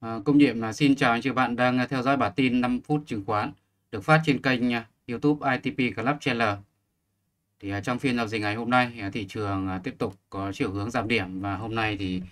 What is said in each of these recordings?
À, công nhiệm là xin chào anh chị bạn đang theo dõi bản tin 5 phút chứng khoán được phát trên kênh ờ, YouTube ITP Club Channel. Thì ờ, trong phiên giao dịch ngày hôm nay thị trường tiếp tục có chiều hướng giảm điểm và hôm nay thì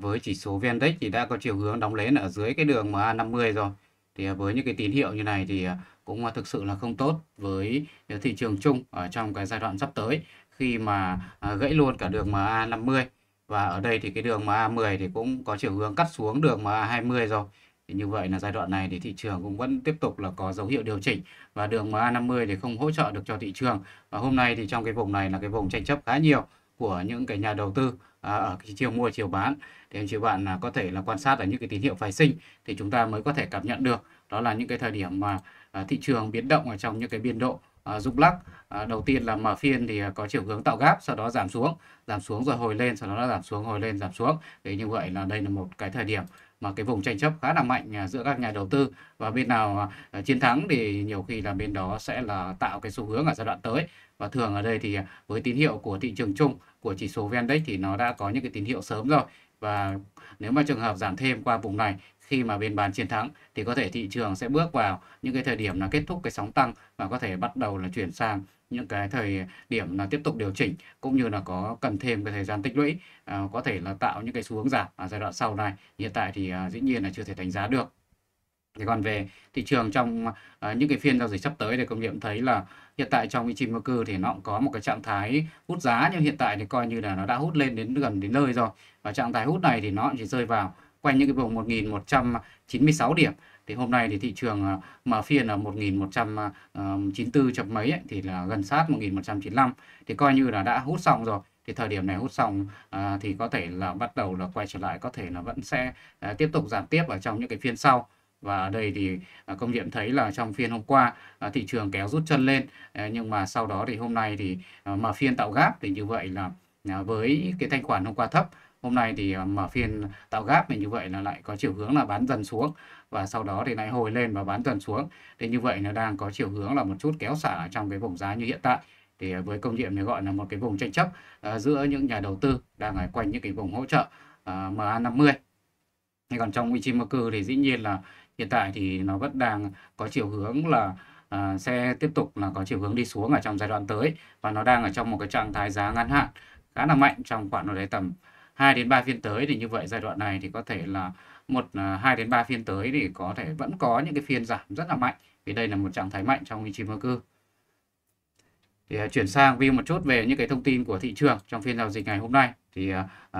với chỉ số VN Index thì đã có chiều hướng đóng lên ở dưới cái đường MA50 rồi. Thì với những cái tín hiệu như này thì cũng thực sự là không tốt với thị trường chung ở trong cái giai đoạn sắp tới khi mà gãy luôn cả đường MA50 và ở đây thì cái đường MA10 thì cũng có chiều hướng cắt xuống đường MA20 rồi thì như vậy là giai đoạn này thì thị trường cũng vẫn tiếp tục là có dấu hiệu điều chỉnh và đường MA50 thì không hỗ trợ được cho thị trường và hôm nay thì trong cái vùng này là cái vùng tranh chấp khá nhiều của những cái nhà đầu tư à, ở cái chiều mua chiều bán thì anh chị bạn là có thể là quan sát ở những cái tín hiệu phái sinh thì chúng ta mới có thể cảm nhận được đó là những cái thời điểm mà à, thị trường biến động ở trong những cái biên độ Ờ, rung lắc ờ, đầu tiên là mở phiên thì ờ, có chiều hướng tạo gáp sau đó giảm xuống giảm xuống rồi hồi lên sau đó là giảm xuống hồi lên giảm xuống thì như vậy là đây là một cái thời điểm mà cái vùng tranh chấp khá là mạnh giữa các nhà đầu tư và bên nào chiến thắng thì nhiều khi là bên đó sẽ là tạo cái xu hướng ở giai đoạn tới và thường ở đây thì với tín hiệu của thị trường chung của chỉ số vn thì nó đã có những cái tín hiệu sớm rồi và nếu mà trường hợp giảm thêm qua vùng này khi mà bên bán chiến thắng thì có thể thị trường sẽ bước vào những cái thời điểm là kết thúc cái sóng tăng và có thể bắt đầu là chuyển sang những cái thời điểm là tiếp tục điều chỉnh cũng như là có cần thêm cái thời gian tích lũy à, có thể là tạo những cái xu hướng giảm ở giai đoạn sau này hiện tại thì à, dĩ nhiên là chưa thể đánh giá được thì còn về thị trường trong à, những cái phiên giao dịch sắp tới thì công nghiệm thấy là hiện tại trong Ichimoku thì nó cũng có một cái trạng thái hút giá nhưng hiện tại thì coi như là nó đã hút lên đến gần đến nơi rồi và trạng thái hút này thì nó chỉ rơi vào quanh những cái vùng 1196 điểm thì hôm nay thì thị trường ờ, mở phiên ở 1194 ờ, chập mấy ấy, thì là gần sát 1195 thì coi như là đã hút xong rồi thì thời điểm này hút xong à, thì có thể là bắt đầu là quay trở lại có thể là vẫn sẽ à, tiếp tục giảm tiếp ở trong những cái phiên sau và ở đây thì à, công nhận thấy là trong phiên hôm qua à, thị trường kéo rút chân lên à, nhưng mà sau đó thì hôm nay thì à, mà phiên tạo gáp thì như vậy là à, với cái thanh khoản hôm qua thấp hôm nay thì ờ, mở phiên tạo gáp thì như vậy là lại có chiều hướng là bán dần xuống và sau đó thì lại hồi lên và bán dần xuống thế như vậy nó đang có chiều hướng là một chút kéo xả trong cái vùng giá như hiện tại thì ờ, với công nghiệm thì gọi là một cái vùng tranh chấp uh, giữa những nhà đầu tư đang ở quanh những cái vùng hỗ trợ uh, MA50 thì còn trong Ichimoku thì dĩ nhiên là hiện tại thì nó vẫn đang có chiều hướng là uh, tiếp tục là có chiều hướng đi xuống ở trong giai đoạn tới và nó đang ở trong một cái trạng thái giá ngắn hạn khá là mạnh trong khoảng ở đấy tầm 2 đến 3 phiên tới thì như vậy giai đoạn này thì có thể là một 2 à, đến 3 phiên tới thì có thể vẫn có những cái phiên giảm rất là mạnh vì đây là một trạng thái mạnh trong Ichi Merku. Thì à, chuyển sang view một chút về những cái thông tin của thị trường trong phiên giao dịch ngày hôm nay thì uh,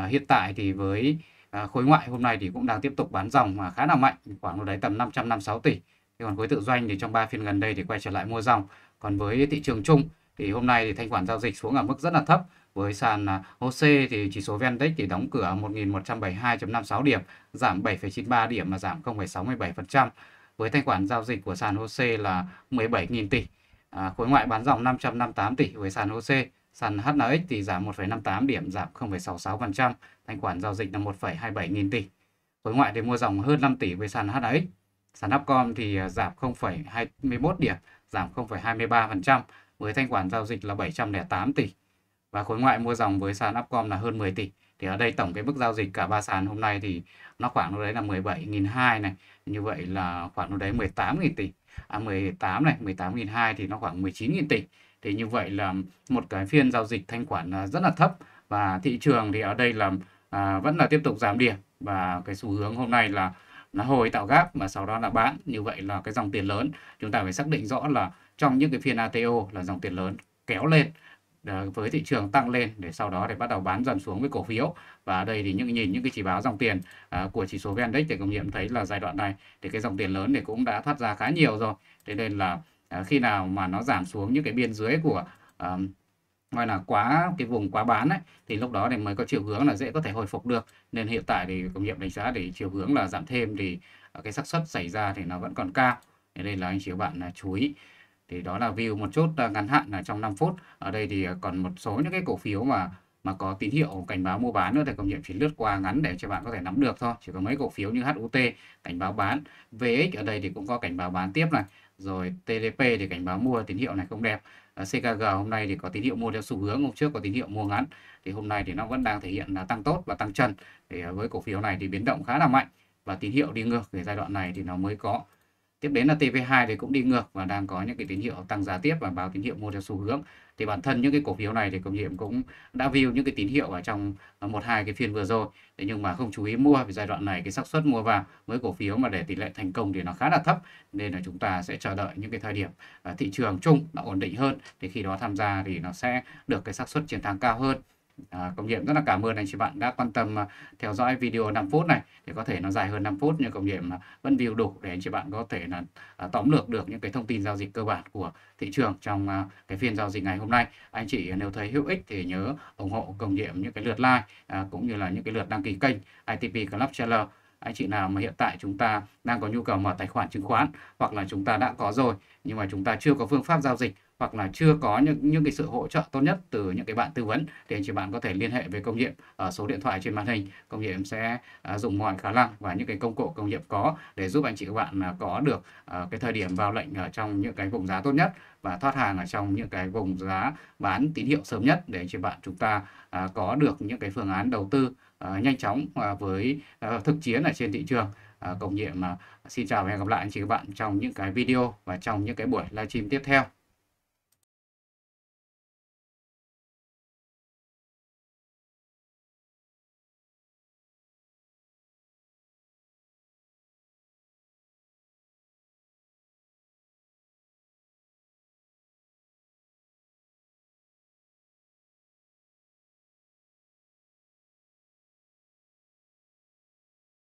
hiện tại thì với uh, khối ngoại hôm nay thì cũng đang tiếp tục bán dòng mà khá là mạnh khoảng đấy tầm 556 tỷ. thì còn khối tự doanh thì trong 3 phiên gần đây thì quay trở lại mua dòng. Còn với thị trường chung thì hôm nay thì thanh khoản giao dịch xuống ở mức rất là thấp với sàn à, oc thì chỉ số VNDAX thì đóng cửa 1172.56 điểm, giảm 7,93 điểm mà giảm 0,67%. Với thanh khoản giao dịch của sàn oc là 17.000 tỷ. À, khối ngoại bán dòng 558 tỷ với sàn oc sàn HNX thì giảm 1,58 điểm, giảm 0,66%, thanh khoản giao dịch là 1,27 nghìn tỷ. Khối ngoại thì mua dòng hơn 5 tỷ với sàn HNX. Sàn Upcom thì à, giảm 0,21 điểm, giảm 0,23% với thanh khoản giao dịch là 708 tỷ và khối ngoại mua dòng với sàn Upcom là hơn 10 tỷ. Thì ở đây tổng cái mức giao dịch cả ba sàn hôm nay thì nó khoảng đâu đấy là 17.200 này. Như vậy là khoảng đâu đấy 18.000 tỷ. À 18 này, 18.200 thì nó khoảng 19.000 tỷ. Thì như vậy là một cái phiên giao dịch thanh khoản à, rất là thấp và thị trường thì ở đây là à, vẫn là tiếp tục giảm điểm và cái xu hướng hôm nay là nó hồi tạo gáp và sau đó là bán. Như vậy là cái dòng tiền lớn chúng ta phải xác định rõ là trong những cái phiên ATO là dòng tiền lớn kéo lên ờ, với thị trường tăng lên để sau đó thì bắt đầu bán dần xuống với cổ phiếu và ở đây thì những nhìn những cái chỉ báo dòng tiền ờ, của chỉ số VN Index thì công nghiệm thấy là giai đoạn này thì cái dòng tiền lớn thì cũng đã thoát ra khá nhiều rồi thế nên là ờ, khi nào mà nó giảm xuống những cái biên dưới của à, gọi là quá cái vùng quá bán ấy, thì lúc đó thì mới có chiều hướng là dễ có thể hồi phục được nên hiện tại thì công nghiệm đánh giá để chiều hướng là giảm thêm thì cái xác suất xảy ra thì nó vẫn còn cao thế nên là anh chị bạn à, chú ý thì đó là view một chút ờ, ngắn hạn là trong 5 phút ở đây thì ờ, còn một số những cái cổ phiếu mà mà có tín hiệu cảnh báo mua bán nữa thì công nhiệm chỉ lướt qua ngắn để cho bạn có thể nắm được thôi chỉ có mấy cổ phiếu như HUT cảnh báo bán VX ở đây thì cũng có cảnh báo bán tiếp này rồi TDP thì cảnh báo mua tín hiệu này không đẹp ờ, CKG hôm nay thì có tín hiệu mua theo xu hướng hôm trước có tín hiệu mua ngắn thì hôm nay thì nó vẫn đang thể hiện là tăng tốt và tăng chân thì với cổ phiếu này thì biến động khá là mạnh và tín hiệu đi ngược về giai đoạn này thì nó mới có tiếp đến là TV2 thì cũng đi ngược và đang có những cái tín hiệu tăng giá tiếp và báo tín hiệu mua theo xu hướng thì bản thân những cái cổ phiếu này thì công hiểm cũng đã view những cái tín hiệu ở trong ờ, một hai cái phiên vừa rồi thế nhưng mà không chú ý mua vì giai đoạn này cái xác suất mua vào với cổ phiếu mà để tỷ lệ thành công thì nó khá là thấp nên là chúng ta sẽ chờ đợi những cái thời điểm ờ, thị trường chung nó ổn định hơn thì khi đó tham gia thì nó sẽ được cái xác suất chiến thắng cao hơn À, Cộng Nhiệm rất là cảm ơn anh chị bạn đã quan tâm uh, theo dõi video 5 phút này thì có thể nó dài hơn 5 phút nhưng công Nhiệm vẫn view đủ để anh chị bạn có thể là uh, tóm lược được những cái thông tin giao dịch cơ bản của thị trường trong uh, cái phiên giao dịch ngày hôm nay. Anh chị nếu thấy hữu ích thì nhớ ủng hộ công Nhiệm những cái lượt like uh, cũng như là những cái lượt đăng ký kênh ITP Club Channel anh chị nào mà hiện tại chúng ta đang có nhu cầu mở tài khoản chứng khoán hoặc là chúng ta đã có rồi nhưng mà chúng ta chưa có phương pháp giao dịch hoặc là chưa có những những cái sự hỗ trợ tốt nhất từ những cái bạn tư vấn thì anh chị bạn có thể liên hệ với công nghiệp ở số điện thoại trên màn hình công nghiệp sẽ à, dùng mọi khả năng và những cái công cụ công nghiệp có để giúp anh chị các bạn à, có được à, cái thời điểm vào lệnh ở trong những cái vùng giá tốt nhất và thoát hàng ở trong những cái vùng giá bán tín hiệu sớm nhất để anh chị bạn chúng ta có được những cái phương án đầu tư nhanh chóng với thực chiến ở trên thị trường công nghiệp mà xin chào và hẹn gặp lại anh chị các bạn trong những cái video và trong những cái buổi livestream tiếp theo